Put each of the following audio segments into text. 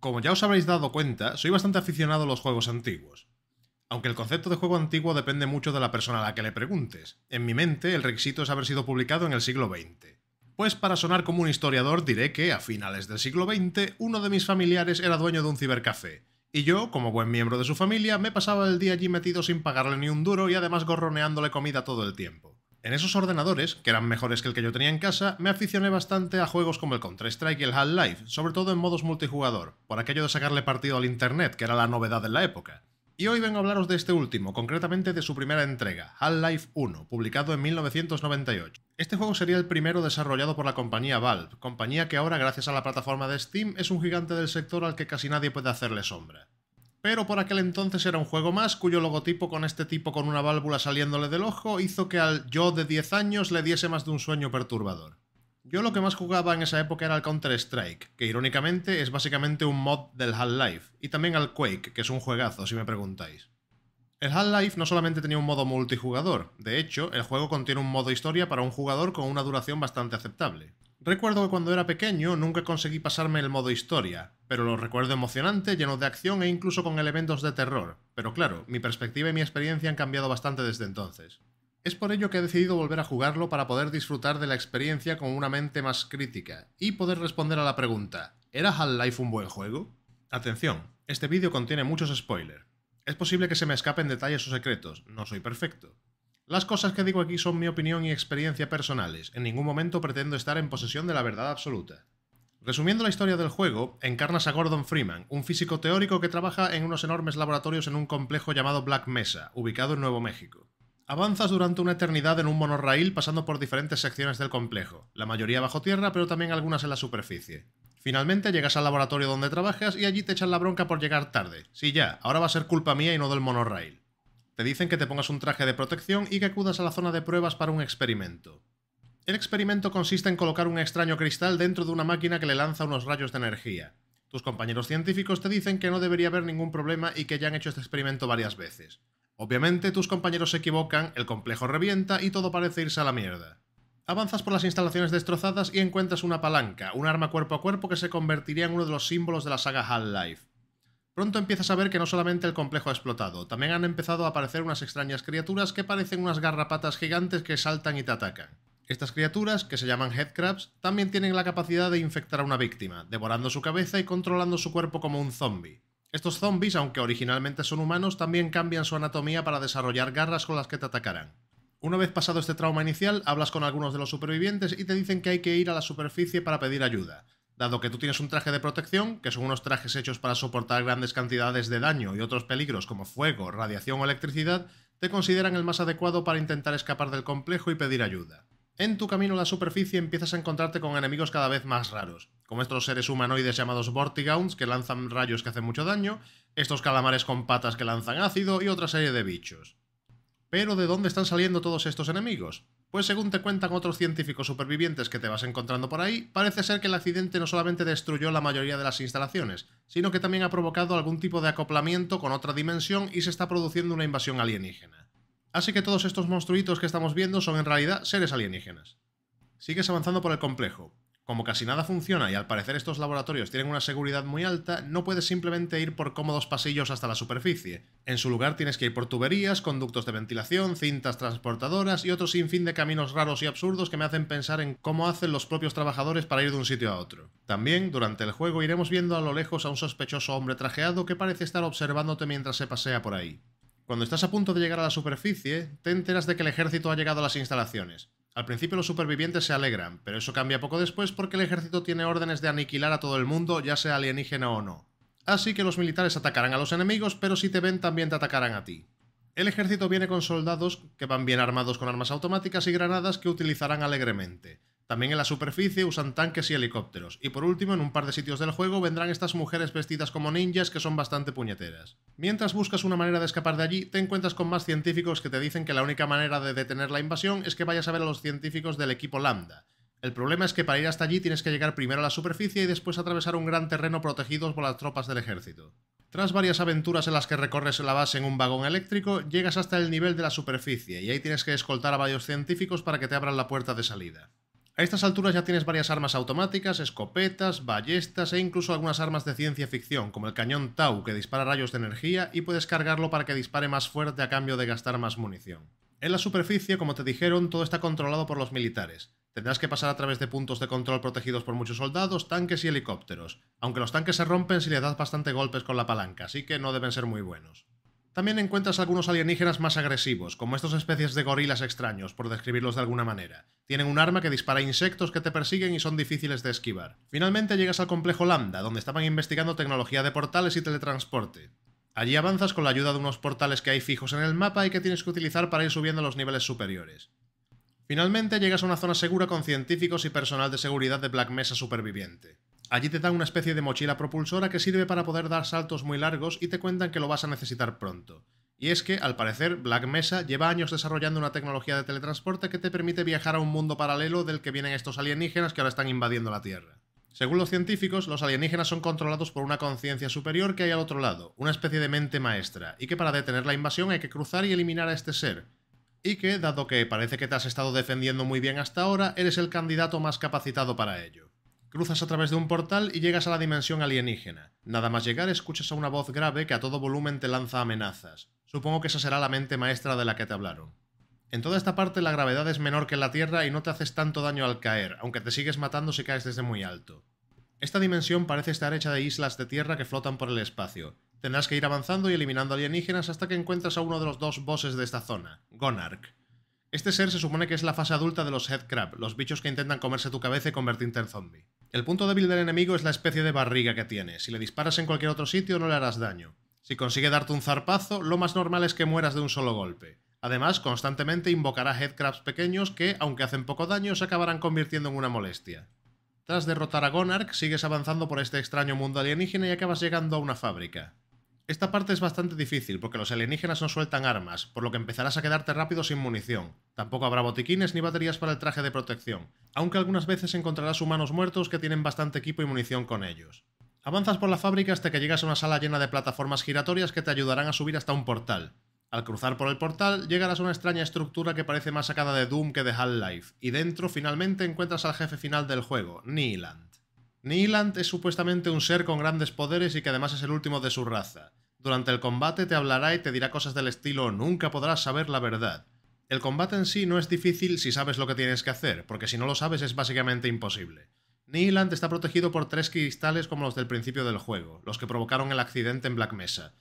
Como ya os habréis dado cuenta, soy bastante aficionado a los juegos antiguos. Aunque el concepto de juego antiguo depende mucho de la persona a la que le preguntes. En mi mente, el requisito es haber sido publicado en el siglo XX. Pues para sonar como un historiador diré que, a finales del siglo XX, uno de mis familiares era dueño de un cibercafé, y yo, como buen miembro de su familia, me pasaba el día allí metido sin pagarle ni un duro y además gorroneándole comida todo el tiempo. En esos ordenadores, que eran mejores que el que yo tenía en casa, me aficioné bastante a juegos como el Counter-Strike y el Half-Life, sobre todo en modos multijugador, por aquello de sacarle partido al Internet, que era la novedad en la época. Y hoy vengo a hablaros de este último, concretamente de su primera entrega, Half-Life 1, publicado en 1998. Este juego sería el primero desarrollado por la compañía Valve, compañía que ahora, gracias a la plataforma de Steam, es un gigante del sector al que casi nadie puede hacerle sombra pero por aquel entonces era un juego más cuyo logotipo con este tipo con una válvula saliéndole del ojo hizo que al yo de 10 años le diese más de un sueño perturbador. Yo lo que más jugaba en esa época era el Counter-Strike, que irónicamente es básicamente un mod del Half-Life, y también al Quake, que es un juegazo si me preguntáis. El Half-Life no solamente tenía un modo multijugador, de hecho, el juego contiene un modo historia para un jugador con una duración bastante aceptable. Recuerdo que cuando era pequeño nunca conseguí pasarme el modo historia, pero lo recuerdo emocionante, lleno de acción e incluso con elementos de terror. Pero claro, mi perspectiva y mi experiencia han cambiado bastante desde entonces. Es por ello que he decidido volver a jugarlo para poder disfrutar de la experiencia con una mente más crítica y poder responder a la pregunta, ¿era Half-Life un buen juego? Atención, este vídeo contiene muchos spoilers. Es posible que se me escapen detalles o secretos, no soy perfecto. Las cosas que digo aquí son mi opinión y experiencia personales, en ningún momento pretendo estar en posesión de la verdad absoluta. Resumiendo la historia del juego, encarnas a Gordon Freeman, un físico teórico que trabaja en unos enormes laboratorios en un complejo llamado Black Mesa, ubicado en Nuevo México. Avanzas durante una eternidad en un monorraíl pasando por diferentes secciones del complejo, la mayoría bajo tierra pero también algunas en la superficie. Finalmente llegas al laboratorio donde trabajas y allí te echan la bronca por llegar tarde. Sí ya, ahora va a ser culpa mía y no del monorraíl. Te dicen que te pongas un traje de protección y que acudas a la zona de pruebas para un experimento. El experimento consiste en colocar un extraño cristal dentro de una máquina que le lanza unos rayos de energía. Tus compañeros científicos te dicen que no debería haber ningún problema y que ya han hecho este experimento varias veces. Obviamente tus compañeros se equivocan, el complejo revienta y todo parece irse a la mierda. Avanzas por las instalaciones destrozadas y encuentras una palanca, un arma cuerpo a cuerpo que se convertiría en uno de los símbolos de la saga Half-Life. Pronto empiezas a ver que no solamente el complejo ha explotado, también han empezado a aparecer unas extrañas criaturas que parecen unas garrapatas gigantes que saltan y te atacan. Estas criaturas, que se llaman headcrabs, también tienen la capacidad de infectar a una víctima, devorando su cabeza y controlando su cuerpo como un zombie. Estos zombies, aunque originalmente son humanos, también cambian su anatomía para desarrollar garras con las que te atacarán. Una vez pasado este trauma inicial, hablas con algunos de los supervivientes y te dicen que hay que ir a la superficie para pedir ayuda, dado que tú tienes un traje de protección, que son unos trajes hechos para soportar grandes cantidades de daño y otros peligros como fuego, radiación o electricidad, te consideran el más adecuado para intentar escapar del complejo y pedir ayuda. En tu camino a la superficie empiezas a encontrarte con enemigos cada vez más raros, como estos seres humanoides llamados Vortigaunts que lanzan rayos que hacen mucho daño, estos calamares con patas que lanzan ácido y otra serie de bichos. Pero ¿de dónde están saliendo todos estos enemigos? Pues según te cuentan otros científicos supervivientes que te vas encontrando por ahí, parece ser que el accidente no solamente destruyó la mayoría de las instalaciones, sino que también ha provocado algún tipo de acoplamiento con otra dimensión y se está produciendo una invasión alienígena. Así que todos estos monstruitos que estamos viendo son en realidad seres alienígenas. Sigues avanzando por el complejo, como casi nada funciona y al parecer estos laboratorios tienen una seguridad muy alta, no puedes simplemente ir por cómodos pasillos hasta la superficie. En su lugar tienes que ir por tuberías, conductos de ventilación, cintas transportadoras y otro sinfín de caminos raros y absurdos que me hacen pensar en cómo hacen los propios trabajadores para ir de un sitio a otro. También, durante el juego iremos viendo a lo lejos a un sospechoso hombre trajeado que parece estar observándote mientras se pasea por ahí. Cuando estás a punto de llegar a la superficie, te enteras de que el ejército ha llegado a las instalaciones. Al principio los supervivientes se alegran, pero eso cambia poco después porque el ejército tiene órdenes de aniquilar a todo el mundo, ya sea alienígena o no. Así que los militares atacarán a los enemigos, pero si te ven también te atacarán a ti. El ejército viene con soldados que van bien armados con armas automáticas y granadas que utilizarán alegremente. También en la superficie usan tanques y helicópteros. Y por último, en un par de sitios del juego vendrán estas mujeres vestidas como ninjas que son bastante puñeteras. Mientras buscas una manera de escapar de allí, te encuentras con más científicos que te dicen que la única manera de detener la invasión es que vayas a ver a los científicos del equipo Lambda. El problema es que para ir hasta allí tienes que llegar primero a la superficie y después atravesar un gran terreno protegido por las tropas del ejército. Tras varias aventuras en las que recorres la base en un vagón eléctrico, llegas hasta el nivel de la superficie y ahí tienes que escoltar a varios científicos para que te abran la puerta de salida. A estas alturas ya tienes varias armas automáticas, escopetas, ballestas e incluso algunas armas de ciencia ficción, como el cañón Tau, que dispara rayos de energía y puedes cargarlo para que dispare más fuerte a cambio de gastar más munición. En la superficie, como te dijeron, todo está controlado por los militares. Tendrás que pasar a través de puntos de control protegidos por muchos soldados, tanques y helicópteros, aunque los tanques se rompen si le das bastante golpes con la palanca, así que no deben ser muy buenos. También encuentras algunos alienígenas más agresivos, como estas especies de gorilas extraños, por describirlos de alguna manera. Tienen un arma que dispara insectos que te persiguen y son difíciles de esquivar. Finalmente llegas al complejo Lambda, donde estaban investigando tecnología de portales y teletransporte. Allí avanzas con la ayuda de unos portales que hay fijos en el mapa y que tienes que utilizar para ir subiendo a los niveles superiores. Finalmente llegas a una zona segura con científicos y personal de seguridad de Black Mesa superviviente. Allí te dan una especie de mochila propulsora que sirve para poder dar saltos muy largos y te cuentan que lo vas a necesitar pronto. Y es que, al parecer, Black Mesa lleva años desarrollando una tecnología de teletransporte que te permite viajar a un mundo paralelo del que vienen estos alienígenas que ahora están invadiendo la Tierra. Según los científicos, los alienígenas son controlados por una conciencia superior que hay al otro lado, una especie de mente maestra, y que para detener la invasión hay que cruzar y eliminar a este ser. Y que, dado que parece que te has estado defendiendo muy bien hasta ahora, eres el candidato más capacitado para ello. Cruzas a través de un portal y llegas a la dimensión alienígena. Nada más llegar escuchas a una voz grave que a todo volumen te lanza amenazas. Supongo que esa será la mente maestra de la que te hablaron. En toda esta parte la gravedad es menor que en la Tierra y no te haces tanto daño al caer, aunque te sigues matando si caes desde muy alto. Esta dimensión parece estar hecha de islas de tierra que flotan por el espacio. Tendrás que ir avanzando y eliminando alienígenas hasta que encuentras a uno de los dos bosses de esta zona, Gonark. Este ser se supone que es la fase adulta de los Headcrab, los bichos que intentan comerse tu cabeza y convertirte en zombie. El punto débil del enemigo es la especie de barriga que tiene. Si le disparas en cualquier otro sitio no le harás daño. Si consigue darte un zarpazo, lo más normal es que mueras de un solo golpe. Además, constantemente invocará headcrabs pequeños que, aunque hacen poco daño, se acabarán convirtiendo en una molestia. Tras derrotar a Gonark, sigues avanzando por este extraño mundo alienígena y acabas llegando a una fábrica. Esta parte es bastante difícil porque los alienígenas no sueltan armas, por lo que empezarás a quedarte rápido sin munición. Tampoco habrá botiquines ni baterías para el traje de protección, aunque algunas veces encontrarás humanos muertos que tienen bastante equipo y munición con ellos. Avanzas por la fábrica hasta que llegas a una sala llena de plataformas giratorias que te ayudarán a subir hasta un portal. Al cruzar por el portal llegarás a una extraña estructura que parece más sacada de Doom que de Half-Life, y dentro finalmente encuentras al jefe final del juego, Nihiland. Nieland es supuestamente un ser con grandes poderes y que además es el último de su raza. Durante el combate te hablará y te dirá cosas del estilo nunca podrás saber la verdad. El combate en sí no es difícil si sabes lo que tienes que hacer, porque si no lo sabes es básicamente imposible. Nihilant está protegido por tres cristales como los del principio del juego, los que provocaron el accidente en Black Mesa.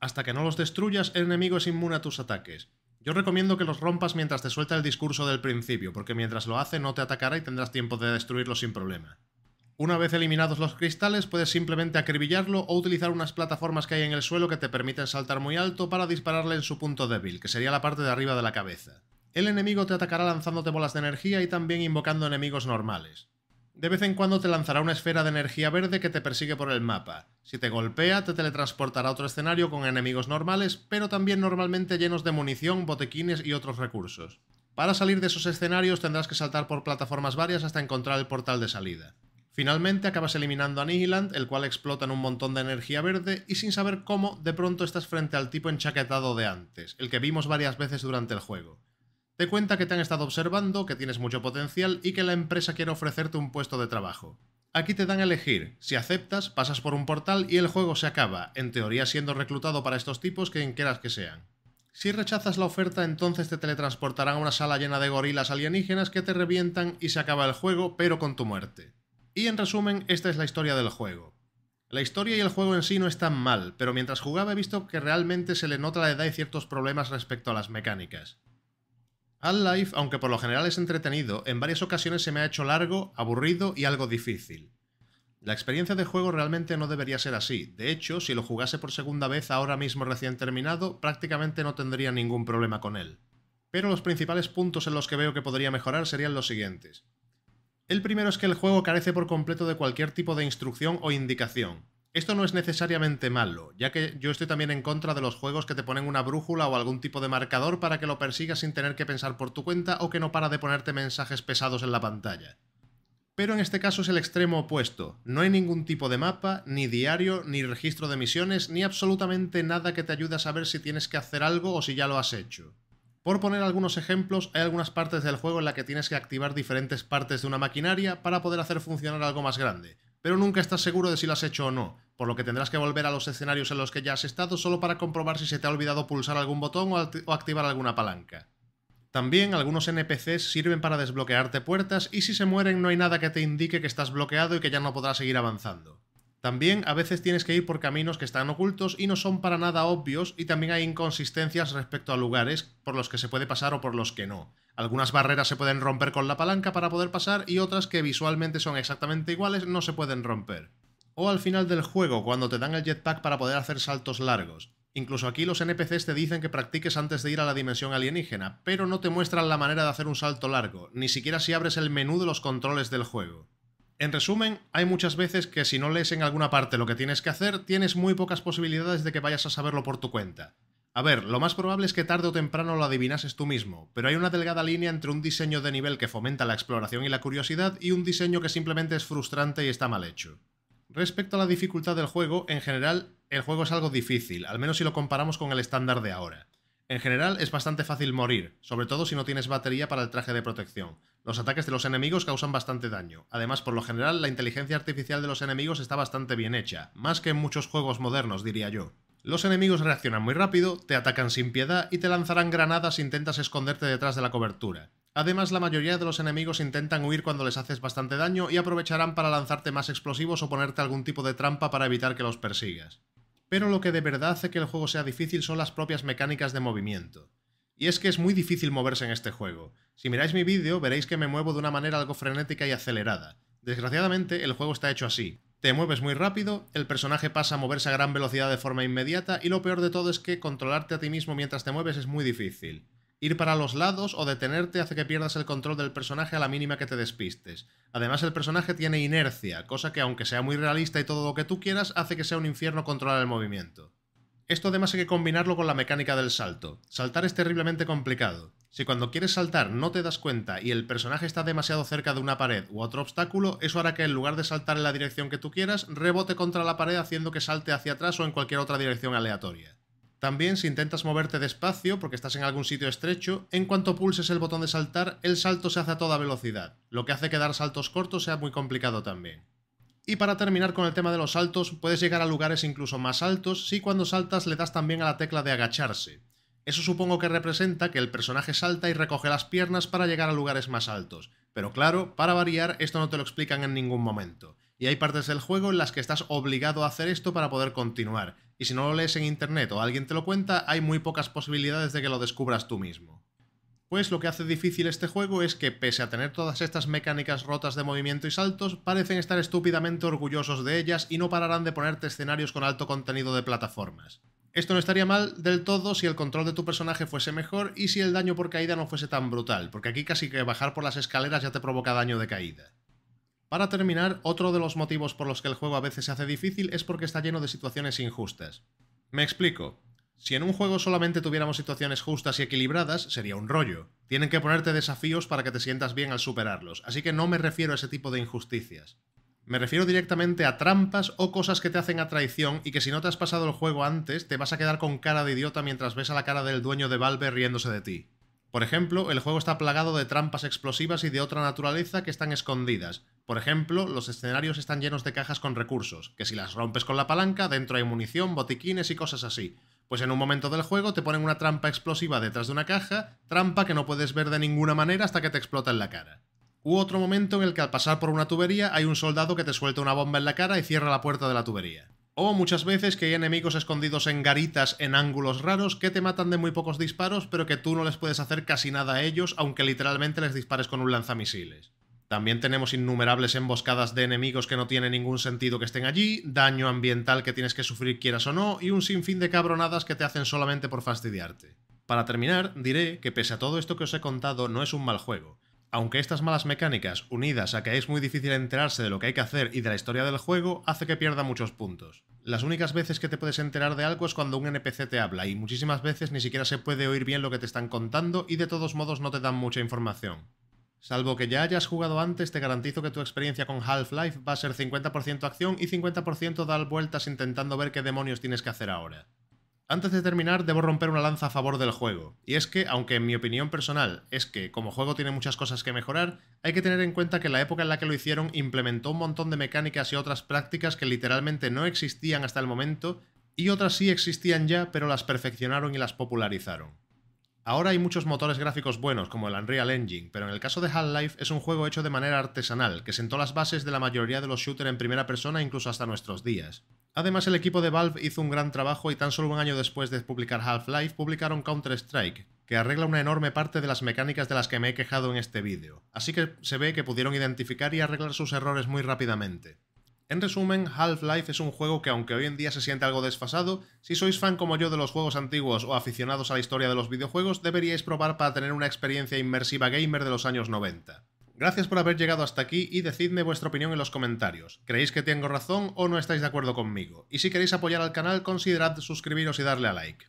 Hasta que no los destruyas, el enemigo es inmune a tus ataques. Yo recomiendo que los rompas mientras te suelta el discurso del principio, porque mientras lo hace no te atacará y tendrás tiempo de destruirlo sin problema. Una vez eliminados los cristales, puedes simplemente acribillarlo o utilizar unas plataformas que hay en el suelo que te permiten saltar muy alto para dispararle en su punto débil, que sería la parte de arriba de la cabeza. El enemigo te atacará lanzándote bolas de energía y también invocando enemigos normales. De vez en cuando te lanzará una esfera de energía verde que te persigue por el mapa. Si te golpea, te teletransportará a otro escenario con enemigos normales, pero también normalmente llenos de munición, botequines y otros recursos. Para salir de esos escenarios tendrás que saltar por plataformas varias hasta encontrar el portal de salida. Finalmente acabas eliminando a Nihiland, el cual explota en un montón de energía verde, y sin saber cómo, de pronto estás frente al tipo enchaquetado de antes, el que vimos varias veces durante el juego. Te cuenta que te han estado observando, que tienes mucho potencial y que la empresa quiere ofrecerte un puesto de trabajo. Aquí te dan a elegir, si aceptas, pasas por un portal y el juego se acaba, en teoría siendo reclutado para estos tipos quien quieras que sean. Si rechazas la oferta, entonces te teletransportarán a una sala llena de gorilas alienígenas que te revientan y se acaba el juego, pero con tu muerte. Y en resumen, esta es la historia del juego. La historia y el juego en sí no están mal, pero mientras jugaba he visto que realmente se le nota la edad y ciertos problemas respecto a las mecánicas. Half-Life, aunque por lo general es entretenido, en varias ocasiones se me ha hecho largo, aburrido y algo difícil. La experiencia de juego realmente no debería ser así, de hecho, si lo jugase por segunda vez ahora mismo recién terminado, prácticamente no tendría ningún problema con él. Pero los principales puntos en los que veo que podría mejorar serían los siguientes. El primero es que el juego carece por completo de cualquier tipo de instrucción o indicación. Esto no es necesariamente malo, ya que yo estoy también en contra de los juegos que te ponen una brújula o algún tipo de marcador para que lo persigas sin tener que pensar por tu cuenta o que no para de ponerte mensajes pesados en la pantalla. Pero en este caso es el extremo opuesto, no hay ningún tipo de mapa, ni diario, ni registro de misiones, ni absolutamente nada que te ayude a saber si tienes que hacer algo o si ya lo has hecho. Por poner algunos ejemplos, hay algunas partes del juego en la que tienes que activar diferentes partes de una maquinaria para poder hacer funcionar algo más grande, pero nunca estás seguro de si lo has hecho o no, por lo que tendrás que volver a los escenarios en los que ya has estado solo para comprobar si se te ha olvidado pulsar algún botón o, o activar alguna palanca. También algunos NPCs sirven para desbloquearte puertas y si se mueren no hay nada que te indique que estás bloqueado y que ya no podrás seguir avanzando. También a veces tienes que ir por caminos que están ocultos y no son para nada obvios y también hay inconsistencias respecto a lugares por los que se puede pasar o por los que no. Algunas barreras se pueden romper con la palanca para poder pasar y otras que visualmente son exactamente iguales no se pueden romper. O al final del juego, cuando te dan el jetpack para poder hacer saltos largos. Incluso aquí los NPCs te dicen que practiques antes de ir a la dimensión alienígena, pero no te muestran la manera de hacer un salto largo, ni siquiera si abres el menú de los controles del juego. En resumen, hay muchas veces que si no lees en alguna parte lo que tienes que hacer, tienes muy pocas posibilidades de que vayas a saberlo por tu cuenta. A ver, lo más probable es que tarde o temprano lo adivinases tú mismo, pero hay una delgada línea entre un diseño de nivel que fomenta la exploración y la curiosidad y un diseño que simplemente es frustrante y está mal hecho. Respecto a la dificultad del juego, en general, el juego es algo difícil, al menos si lo comparamos con el estándar de ahora. En general es bastante fácil morir, sobre todo si no tienes batería para el traje de protección, los ataques de los enemigos causan bastante daño. Además, por lo general, la inteligencia artificial de los enemigos está bastante bien hecha, más que en muchos juegos modernos, diría yo. Los enemigos reaccionan muy rápido, te atacan sin piedad y te lanzarán granadas si intentas esconderte detrás de la cobertura. Además, la mayoría de los enemigos intentan huir cuando les haces bastante daño y aprovecharán para lanzarte más explosivos o ponerte algún tipo de trampa para evitar que los persigas. Pero lo que de verdad hace que el juego sea difícil son las propias mecánicas de movimiento. Y es que es muy difícil moverse en este juego. Si miráis mi vídeo veréis que me muevo de una manera algo frenética y acelerada. Desgraciadamente el juego está hecho así. Te mueves muy rápido, el personaje pasa a moverse a gran velocidad de forma inmediata y lo peor de todo es que controlarte a ti mismo mientras te mueves es muy difícil. Ir para los lados o detenerte hace que pierdas el control del personaje a la mínima que te despistes. Además el personaje tiene inercia, cosa que aunque sea muy realista y todo lo que tú quieras, hace que sea un infierno controlar el movimiento. Esto además hay que combinarlo con la mecánica del salto. Saltar es terriblemente complicado. Si cuando quieres saltar no te das cuenta y el personaje está demasiado cerca de una pared u otro obstáculo, eso hará que en lugar de saltar en la dirección que tú quieras, rebote contra la pared haciendo que salte hacia atrás o en cualquier otra dirección aleatoria. También si intentas moverte despacio porque estás en algún sitio estrecho, en cuanto pulses el botón de saltar, el salto se hace a toda velocidad, lo que hace que dar saltos cortos sea muy complicado también. Y para terminar con el tema de los saltos, puedes llegar a lugares incluso más altos si cuando saltas le das también a la tecla de agacharse. Eso supongo que representa que el personaje salta y recoge las piernas para llegar a lugares más altos. Pero claro, para variar, esto no te lo explican en ningún momento. Y hay partes del juego en las que estás obligado a hacer esto para poder continuar. Y si no lo lees en internet o alguien te lo cuenta, hay muy pocas posibilidades de que lo descubras tú mismo. Pues lo que hace difícil este juego es que, pese a tener todas estas mecánicas rotas de movimiento y saltos, parecen estar estúpidamente orgullosos de ellas y no pararán de ponerte escenarios con alto contenido de plataformas. Esto no estaría mal del todo si el control de tu personaje fuese mejor y si el daño por caída no fuese tan brutal, porque aquí casi que bajar por las escaleras ya te provoca daño de caída. Para terminar, otro de los motivos por los que el juego a veces se hace difícil es porque está lleno de situaciones injustas. Me explico. Si en un juego solamente tuviéramos situaciones justas y equilibradas, sería un rollo. Tienen que ponerte desafíos para que te sientas bien al superarlos, así que no me refiero a ese tipo de injusticias. Me refiero directamente a trampas o cosas que te hacen a traición y que si no te has pasado el juego antes, te vas a quedar con cara de idiota mientras ves a la cara del dueño de Valve riéndose de ti. Por ejemplo, el juego está plagado de trampas explosivas y de otra naturaleza que están escondidas. Por ejemplo, los escenarios están llenos de cajas con recursos, que si las rompes con la palanca, dentro hay munición, botiquines y cosas así. Pues en un momento del juego te ponen una trampa explosiva detrás de una caja, trampa que no puedes ver de ninguna manera hasta que te explota en la cara. U otro momento en el que al pasar por una tubería hay un soldado que te suelta una bomba en la cara y cierra la puerta de la tubería. O muchas veces que hay enemigos escondidos en garitas en ángulos raros que te matan de muy pocos disparos pero que tú no les puedes hacer casi nada a ellos aunque literalmente les dispares con un lanzamisiles. También tenemos innumerables emboscadas de enemigos que no tiene ningún sentido que estén allí, daño ambiental que tienes que sufrir quieras o no, y un sinfín de cabronadas que te hacen solamente por fastidiarte. Para terminar, diré que pese a todo esto que os he contado, no es un mal juego. Aunque estas malas mecánicas, unidas a que es muy difícil enterarse de lo que hay que hacer y de la historia del juego, hace que pierda muchos puntos. Las únicas veces que te puedes enterar de algo es cuando un NPC te habla, y muchísimas veces ni siquiera se puede oír bien lo que te están contando y de todos modos no te dan mucha información. Salvo que ya hayas jugado antes, te garantizo que tu experiencia con Half-Life va a ser 50% acción y 50% dar vueltas intentando ver qué demonios tienes que hacer ahora. Antes de terminar, debo romper una lanza a favor del juego, y es que, aunque en mi opinión personal es que, como juego tiene muchas cosas que mejorar, hay que tener en cuenta que la época en la que lo hicieron implementó un montón de mecánicas y otras prácticas que literalmente no existían hasta el momento, y otras sí existían ya, pero las perfeccionaron y las popularizaron. Ahora hay muchos motores gráficos buenos, como el Unreal Engine, pero en el caso de Half-Life es un juego hecho de manera artesanal, que sentó las bases de la mayoría de los shooters en primera persona incluso hasta nuestros días. Además, el equipo de Valve hizo un gran trabajo y tan solo un año después de publicar Half-Life publicaron Counter-Strike, que arregla una enorme parte de las mecánicas de las que me he quejado en este vídeo, así que se ve que pudieron identificar y arreglar sus errores muy rápidamente. En resumen, Half-Life es un juego que aunque hoy en día se siente algo desfasado, si sois fan como yo de los juegos antiguos o aficionados a la historia de los videojuegos, deberíais probar para tener una experiencia inmersiva gamer de los años 90. Gracias por haber llegado hasta aquí y decidme vuestra opinión en los comentarios. ¿Creéis que tengo razón o no estáis de acuerdo conmigo? Y si queréis apoyar al canal, considerad suscribiros y darle a like.